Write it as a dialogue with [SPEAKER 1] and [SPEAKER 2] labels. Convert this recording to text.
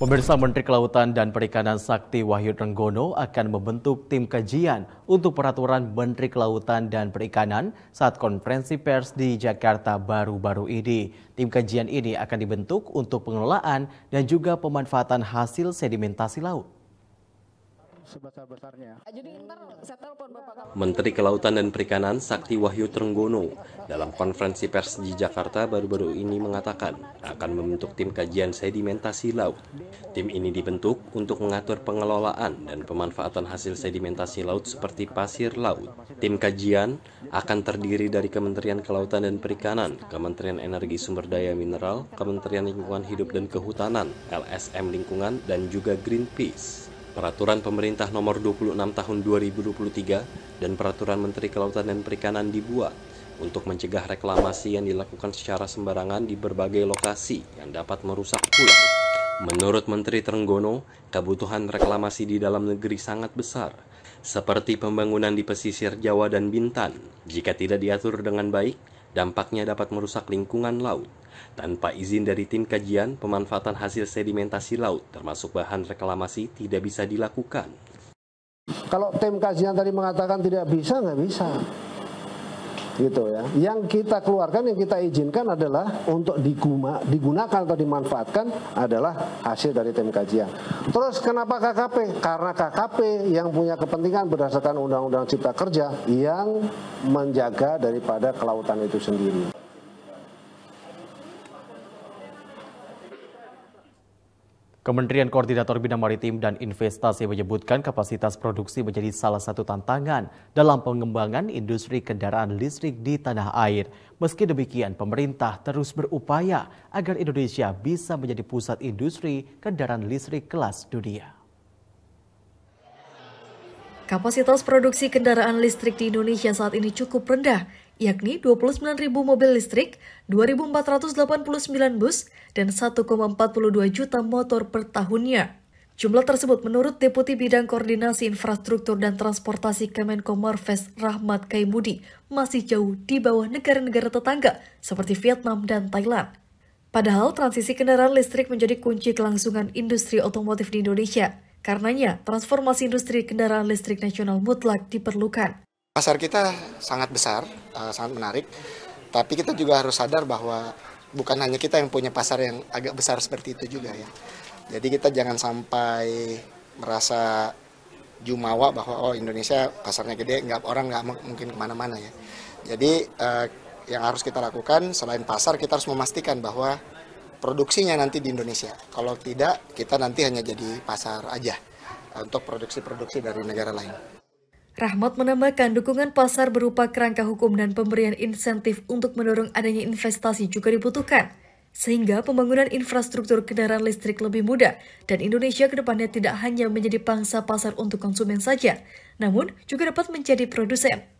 [SPEAKER 1] Pemirsa Menteri Kelautan dan Perikanan Sakti Wahyu Trenggono akan membentuk tim kajian untuk peraturan Menteri Kelautan dan Perikanan saat konferensi pers di Jakarta baru-baru ini. Tim kajian ini akan dibentuk untuk pengelolaan dan juga pemanfaatan hasil
[SPEAKER 2] sedimentasi laut
[SPEAKER 3] sebesar-besarnya. Menteri
[SPEAKER 2] Kelautan dan Perikanan Sakti Wahyu Trenggono dalam konferensi pers di Jakarta baru-baru ini mengatakan akan membentuk tim kajian sedimentasi laut. Tim ini dibentuk untuk mengatur pengelolaan dan pemanfaatan hasil sedimentasi laut seperti pasir laut. Tim kajian akan terdiri dari Kementerian Kelautan dan Perikanan, Kementerian Energi Sumber Daya Mineral, Kementerian Lingkungan Hidup dan Kehutanan, LSM Lingkungan, dan juga Greenpeace. Peraturan Pemerintah Nomor 26 Tahun 2023 dan Peraturan Menteri Kelautan dan Perikanan dibuat untuk mencegah reklamasi yang dilakukan secara sembarangan di berbagai lokasi yang dapat merusak pulau. Menurut Menteri Trenggono, kebutuhan reklamasi di dalam negeri sangat besar, seperti pembangunan di pesisir Jawa dan Bintan. Jika tidak diatur dengan baik, Dampaknya dapat merusak lingkungan laut. Tanpa izin dari tim kajian, pemanfaatan hasil sedimentasi laut termasuk bahan reklamasi tidak bisa dilakukan.
[SPEAKER 3] Kalau tim kajian tadi mengatakan tidak bisa, nggak bisa gitu ya. Yang kita keluarkan, yang kita izinkan adalah untuk diguma, digunakan atau dimanfaatkan adalah hasil dari tim kajian. Terus kenapa KKP? Karena KKP yang punya kepentingan berdasarkan Undang-Undang Cipta Kerja yang menjaga daripada kelautan itu sendiri.
[SPEAKER 1] Kementerian Koordinator Bidang Maritim dan Investasi menyebutkan kapasitas produksi menjadi salah satu tantangan dalam pengembangan industri kendaraan listrik di tanah air. Meski demikian, pemerintah terus berupaya agar Indonesia bisa menjadi pusat industri kendaraan listrik kelas dunia.
[SPEAKER 4] Kapasitas produksi kendaraan listrik di Indonesia saat ini cukup rendah yakni 29.000 mobil listrik, 2.489 bus, dan 1,42 juta motor per tahunnya. Jumlah tersebut menurut Deputi Bidang Koordinasi Infrastruktur dan Transportasi Kemenko Marves Rahmat Kaimudi masih jauh di bawah negara-negara tetangga seperti Vietnam dan Thailand. Padahal transisi kendaraan listrik menjadi kunci kelangsungan industri otomotif di Indonesia. Karenanya, transformasi industri kendaraan listrik nasional mutlak diperlukan.
[SPEAKER 5] Pasar kita sangat besar, eh, sangat menarik, tapi kita juga harus sadar bahwa bukan hanya kita yang punya pasar yang agak besar seperti itu juga ya. Jadi kita jangan sampai merasa jumawa bahwa oh Indonesia pasarnya gede, nggak orang nggak mungkin kemana-mana ya. Jadi eh, yang harus kita lakukan selain pasar kita harus memastikan bahwa produksinya nanti di Indonesia. Kalau tidak kita nanti hanya jadi pasar aja eh, untuk produksi-produksi dari negara lain.
[SPEAKER 4] Rahmat menambahkan dukungan pasar berupa kerangka hukum dan pemberian insentif untuk mendorong adanya investasi juga dibutuhkan, sehingga pembangunan infrastruktur kendaraan listrik lebih mudah dan Indonesia ke depannya tidak hanya menjadi pangsa pasar untuk konsumen saja, namun juga dapat menjadi produsen.